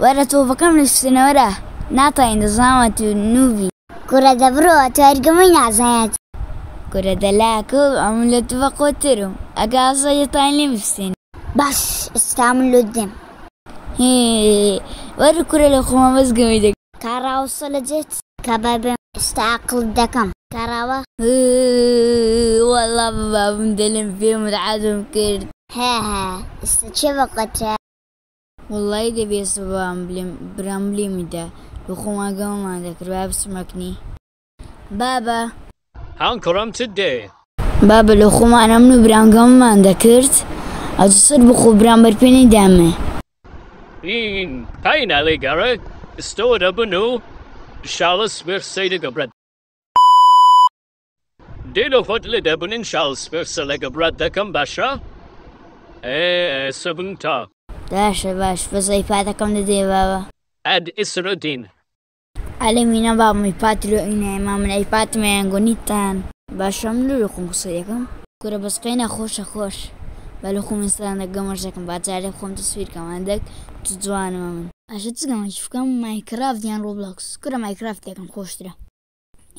Varat overcome Sinora, Nata in the Zama to Nuvi. Kura da bro, to Ergamina Zayat. Kura da laku, عملت وقوترم أقاصة يطعن نفسين بس استعملوا الدم هي وري كرة لخوما بس قميدك كارا وصلت جيت كباب استعقل دكم كراوة والله باب مدلم فيهم العادم كيرت ها ها استشبقت والله دەبێ برامبلی میدا بخۆماگەمەمان دەکرا بسمەکنی بابە هەم کڕم چ دێ بابە لە خۆمانەم و برانگەممان دەکرد ئەز سەر بخۆ برامبەر پێێنی دامێ پای ناڵی گەڕێک ئستۆ دەبن و شڵە سپێر سەی دەگەبرێت دێلە خۆت لێ دەبنین شڵ سپێر سە لەگەبرات دەکەم باشە؟ ئێ سەبن تا. باش باش você faz como de baba. Ad isrudin. علمنا باب ميبات لو إنا إمام العيبات ما ينقونيتان باش عملوا لكم قصيكم كرة بسقينا خوش خوش بالخوم إنسان دقمر شكم باتعرف خوم تصوير كم عندك تزوان ممن عشان تسقم أشوف كم مايكرافت يعني روبلوكس كرة مايكرافت لكم خوش ترى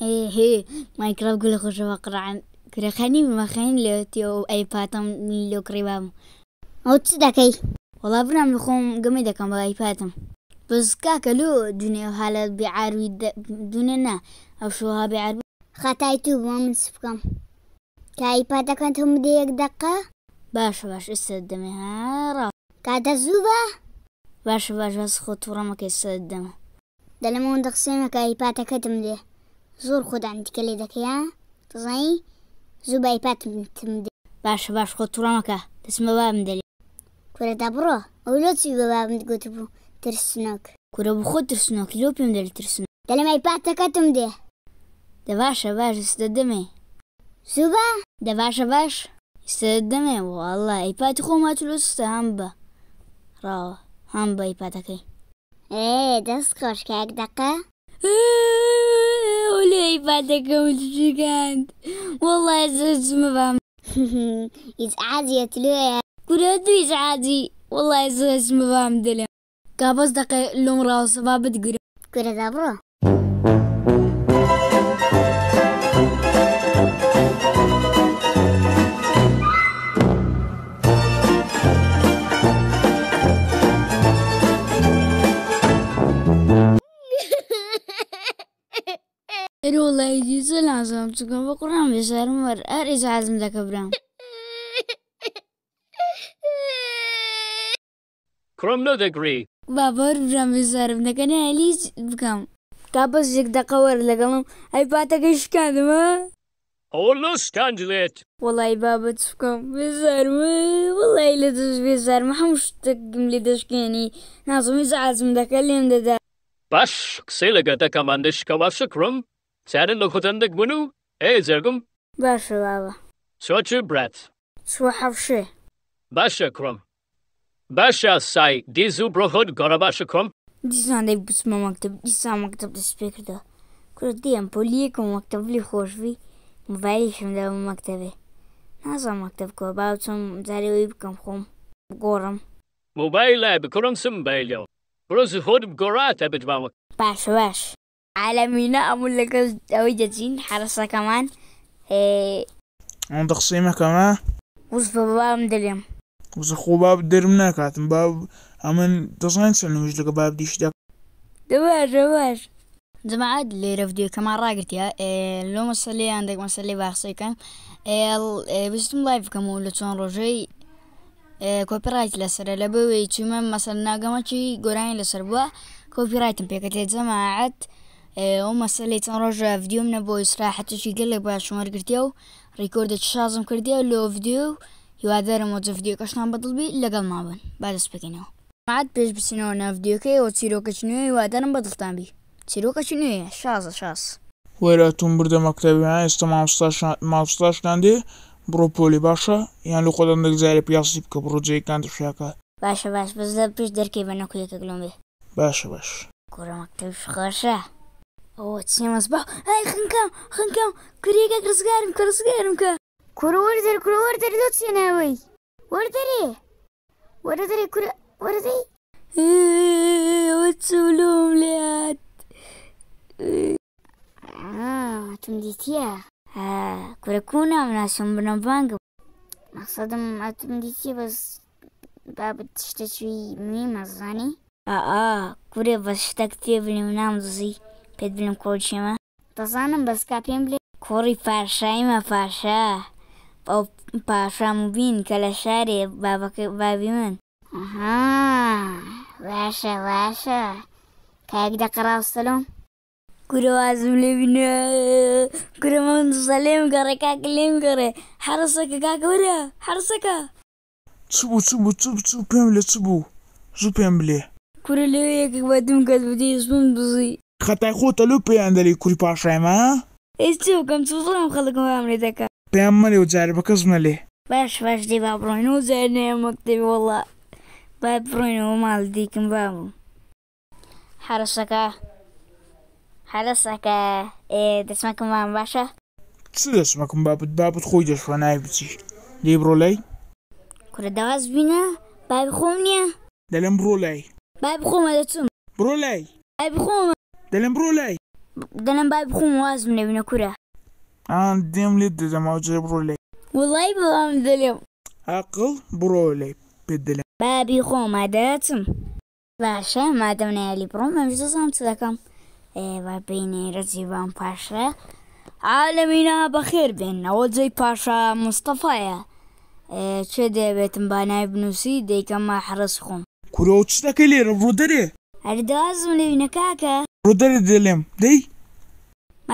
إيه هي إيه. مايكرافت كل خوش بقرا عن كرة خاني ما خاني لو تيو أيباتم لو قريبام أو تصدقي ولا برام لخوم قمي دكم باي فاتم بس كاكلو لو دوني وحالات بعاروي نا او شوها بعاروي خطاي توب ومن سبكم كاي باتا كانت هم ديك دقة باش باش استدمي هارا كاتا زوبا باش باش بس خطورة ما كي استدم دلمون دقسيمة كاي باتا كتم دي زور خود عند كلي دك يا تزاي زوبا اي تم دي باش باش خطورة ما كا تسمى باب مدلي Кура добро, а улет си бабам да готву търсенок. Кура бухо търсенок, любим да ли търсенок? Дали май пата катам де? Да ваша ваша стадаме. Суба? Да ваша ваша. Стадаме, валла, и пати хума тулуста хамба. Рава, хамба и патакай. Е, да скош как дака? Olha aí, pata que é muito gigante. Olá, essa é uma Isso é a ورادويز عادي والله يزوز مبام دلم كابوس دقي لوم راوس بابت قرم كرة دابرو والله يجي زلان زمتكم بقرام بشار مر أريز عزم ذاك برام کرم نەدەگری باوەڕ بژام وێزارم دەکەنە هەلی بکەم تا بەسێک دەقەوەر لەگەڵم ئەی پاتەکەی شکاندمە ئەوە لەشکاندلێت وڵی بابەت بکەم بێزار وڵی لە دەست بێزارمە هەموو شتێکم لێ دەشکێنی نازمی زعزم دەکە لێم دەدا باش قسەی لەگەتە کەماندەشکەوا شکڕم چارن لە خۆتەندەك بن و ئێ جەرگم باشە بابە چۆچ برات چوە حەفشێ باشە باشا ساي ديزو بروهود غورا باشكم ديزان داي بسمة مكتب ديزان مكتب السبيكر ده كل ديام بوليكم مكتب لي خوش في مباليشم ده مكتبه نازا مكتب كو باوتسم زاري ويبكم خوم غورم موبايل بكرم سمبايلو بروز هود بغورات بجمامك باش باش عالمينا أقول لك أوجدين حرصة كمان عندك صيمة كمان وصفة بابا مدليم بس خو باب درم ناکاتم باب ئەمن دەزانین سنوش لەگە باب دیشدا دەواژەواژ جماعات لێرە ڤیددیوکەمان ڕاگرتیا لۆ مەسەلی هەندێک مەسەلی باخسەکەم وستم لای بکەم و لە چۆن ڕۆژەی کۆپیڕایت لەسرە لە لسر چمە مەسەر ناگەمەکی گۆرانی لەسەر بووە کۆپیڕایتم پێکەتێ جەماعات ئەو مەسەلی چەند ڕۆژە ڤیددیوم نەبوو ئیسراحەتێکی گەلێک باشمەرگرتیا و ڕیکۆردە شازم کردیا لۆ ڤیددیو هیوادارم و جفدیەکەشتان بەدڵبی لەگەڵ مابن بادەست بکەینەوە مات پێش بچینەوە ناڤدیەکەی و چیرۆکەچ نوێ هیوادارم بەدڵتان بی چیرۆکەچ نوێە شازە شاس وەراتون بردە مەکتتەبیان ئێستا ماڵستاشتان دێ بڕۆ پۆلی باشە یان لە خۆدان دەگزاری پیاسی بکە بڕۆجەیەکان دەشیاکە باشە باش بەز لە پێش دەرکی بە نەکویەکە گلۆم بێ باشە باش گۆرە مەکتتەبیش خۆشە ئەو چێمەس با ئای خنکم خنکم کرێکە ڕزگارم کە ڕزگارم کە కురు ఒరుదరి కురు ఒరుదరి దొచ్చినాయి ఒరుదరి ఒరుదరి కురు ఒరుది отсюлю, блядь. А, тумдития. А, куракуна у нас умбанабанга. Мақсадым атумдития біз бабы тіштачуи ми мазани. А, а, куре бас штакте блин нам дузи. Пет блин колчима. Тазаным бас капим блин. Кори паршайма парша. ئەو پاشام بین کە لە شارێ بابەکە بابی من باشە باشە کایەک دەقڕاو سەلۆم کوروازم لێبینە کورە من سەلێم گەڕێ کاک لێم گەڕێ حرسەکە کاکەورە حرسەکە چ بوو چ بوو چ بچ پێم لە چ بوو زوو پێم بلێ کورە لەوەیەک بەدم کەس بدی زبم بزی خەتای خۆتە لەو پێیان دەری کوری پاشایمە ئێستی وکەم چڵام خەڵکم ئەمرێ دەکە بيعمل وزعل بكزنا ليه باش باش دي بابرون وزعلني مكتبي والله بابرون ومال ديكم بابو حرسكا حرسكا إيه دسمكم بابا باشا شو دسمكم بابا بابا خويدش فانا بتيش دي برولي كل دواز بينا باب خومنيا دلم برولي باب خومة دتسم برولي باب خومة دلم برولي دلم باب خومة وازمني بنا كره ئەان دێم لێت دەدەماوە جێ بڕۆ لێ وڵی بڵام دەلێم عقل بڕۆ لێ پێ دلێ بابی خۆمە دەچم باشە مادەم نایلی بڕۆم ئەم دەزانم چ دەکەم ئێوە بینێرە جیبان پاشە عالەمینا بەخێر بێن ئەوە جێی پاشا مستەفاایە چێ دەبێتم بانای بنووسی دەیکەممە حرس خۆم کورۆ چ دەکەی لێرە ڕوو دەرێ هەردازم لەوینە کاکە ڕوو دەرێ دەلێم دەی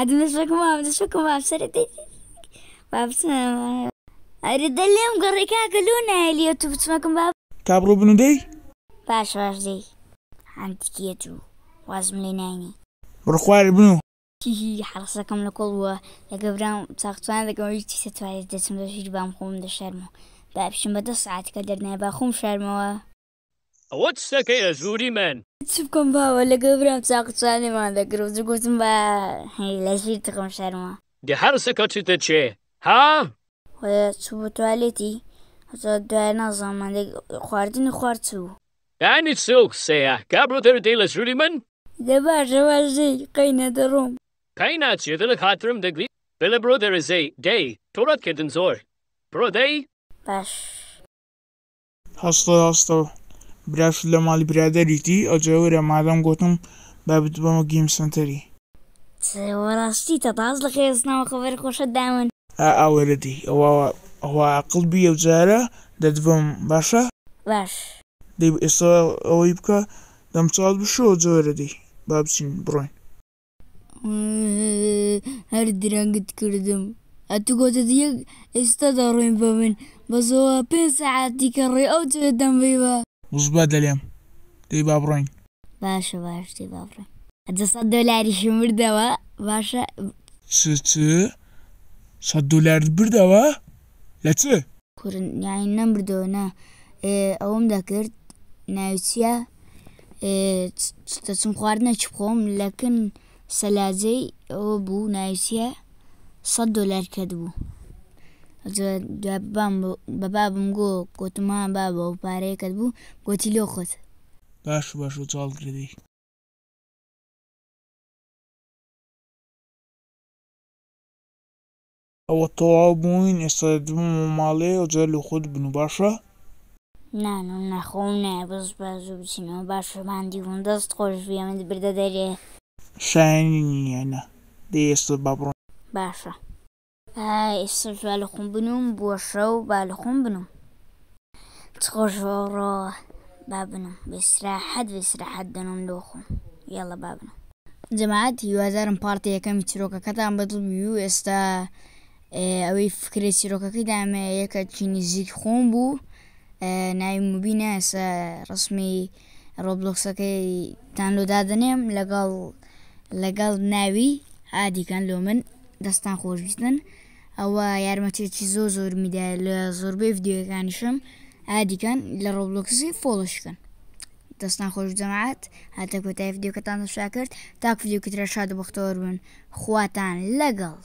مش ما مشكم ما بسرتي بابسنا أريد اليوم قريكا قلونا اليوتيوب تسمعكم باب كابرو بنو دي باش باش دي عندي كيتو وازم لناني برخوار بنو هي حرصكم لكل و لقبرام تاخدوان لكم ويجتي ستوالي دسم دوشيج بام خوم دشارمو بابشن بدس عاتك درنا باخوم شارمو أوت سكي أزوري من تشوفكم بها ولا قبرة قبرهم ساقط ما ذا قروب زقوتم بها لا شيتكم شالما دي حرسك تتشي ها ولا تشوفوا تواليتي تودوا انا زمان دي خواردين خوارتسو يعني تسوق سيا قبرو تردي لسولي من دبار جواجي قينا دروم قينا تشي دلك هاترم دقلي بلا برو there زي a تورات كدن زور برو day باش هستو هستو براشت لە ماڵی برادەریتی ئەوجەورە مادەم گوتم بابت بەمە گیم سنتەری وەڕاستی تە تاز لە خێزناوە خەبەر خۆشە داون ئاوەرەدی ئەوە عقل بی ئەو جارە دەدبم باشا باش دەی ئێستا ئەوەی بکە دەم چاڵ بشەوە جۆرەدی با بچین بڕۆین هر درنگت کردم اتو گۆتە دیەک ئێستا دەڕۆین بابن من بە زۆوە پێ او کە ڕێ Узбаделем. Ты бабронь. Ваша, ваша, ты бабронь. Это садулярищем bir de var. Ваша... Çıçı. Saduler bir de var. Leti. Kurun yayından bir de ona. Ee, avum da kır. Nevsiye. Ee, çıtasın kuarına çıkıyorum. Lakin salazeyi o bu nevsiye. Saduler kedi bu. بە بابم گۆ کۆتمان با بە و پارەیەکەت بوو گۆتی لۆ خۆت باش باش و چاڵ کردی ئەوە تەواو بووین ئێستا دوم ماڵێ و جە لە خۆت بن و باشە نان نەخۆم نای بەس باز و بچینەوە باشماندی بوون دەست خۆش بێمت بردە دەرێ شانی نیە نە دێ ئێستا با بڕۆن باشە ئێستا بالخۆم بنوم بۆ شەو بالخۆم بنوم چۆژۆڕۆ با بنم بەسراحەت بەسراحەت دەنم دۆخم یاڵە با بنم جەماعات هیوادارم پارتی یەکەمی چیرۆکەکەتان بەدڵ بی و ئێستا ئەوەی فکرێ چیرۆکەکەی دامە یەکە چینیزیک خۆم بوو ناوی مبینە ئێسا ڕسمی ڕۆبلۆکسەکەی تان لۆدادنێم لەگەڵ لەگەڵ ناوی ئادیکان لۆ من دەستان خۆشبیستن. ئەوە یارمەتێکی زۆ زۆر میدا لە زۆربەی یددیوەکانیشم ئادیکەن لە ڕۆبلۆکسی فۆڵشکن دەستان خۆش جەماعات هاتە کۆتای یددیوکەتان دەشا کرد تاک یددیوکترە شاد بەختۆر بن خواتان لەگەڵ.